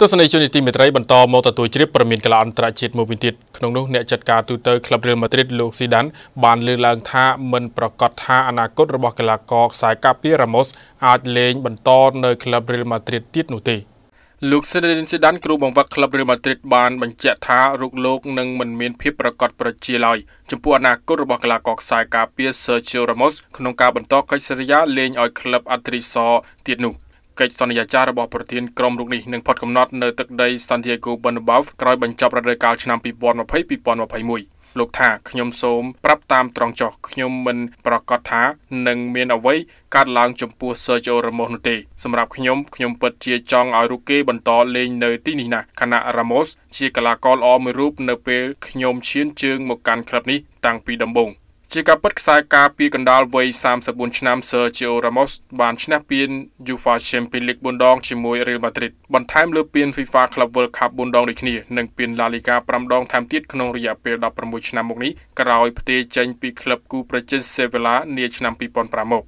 ទស្សនិកជននីតិមេត្រីបន្តមកទទួលជ្រាបព័ត៌មានកីឡាអន្តរជាតិមួយវិញទៀតក្នុងនោះអ្នកចាត់ការទូតក្លឹបរៀលម៉ាឌ្រីតលោកស៊ីដាន បានលើកឡើងថាមិនប្រកាសថាអនាគតរបស់កីឡាករខ្សែកាពីរ៉ាម៉ូសអាចលេង បន្តនៅក្លឹបរៀលម៉ាឌ្រីតទៀតនោះទេលោកសេរិនស៊ីដានគ្រូបង្វឹកក្លឹបរៀលម៉ាឌ្រីតបានបញ្ជាក់ថារុកលោកនឹងមិនមានភាពប្រកបប្រជាឡើយចំពោះអនាគតរបស់កីឡាករខ្សែការពារ Sergio Ramos ក្នុងការបន្តកិច្ចសន្យាលេងឲ្យក្លឹប Atriso ទៀតនោះ។កិច្ចសន្យាចាររបស់ប្រធានក្រុមរូបនេះនឹងផុតកំណត់នៅទឹកដី Santiago Bernabeu ក្រោយបញ្ចប់រដូវកាលឆ្នាំ2020-2021លោកថាខ្ញុំសូមប្រាប់តាមត្រង់ចុះខ្ញុំមិនប្រកាសថានឹងមានអ្វីកើតឡើងចំពោះ Sergio Ramos នោះទេ សម្រាប់ខ្ញុំខ្ញុំពិតជាចង់ឲ្យរូបគេបន្តលេងនៅទីនេះណាស់ខណៈ Ramos ជាកីឡាករល្អមួយរូបនៅពេលខ្ញុំឈានជើងមកកាន់ក្លឹបនេះតាំងពីដំបូង។ជាការពិតខ្សែការពីកណ្ដាលវ័យ34ឆ្នាំ Sergio Ramos បានឈ្នះពាន UEFA Champions League 4ដងជាមួយ Real Madrid បន្ថែមលើពាន FIFA Club World Cup 4ដងដូចគ្នានិងពាន La Liga 5ដងថែមទៀតក្នុងរយៈពេល16ឆ្នាំមកនេះក្រោយផ្ទេរចេញពីក្លឹបគូប្រជិន Sevilla នាឆ្នាំ2005មក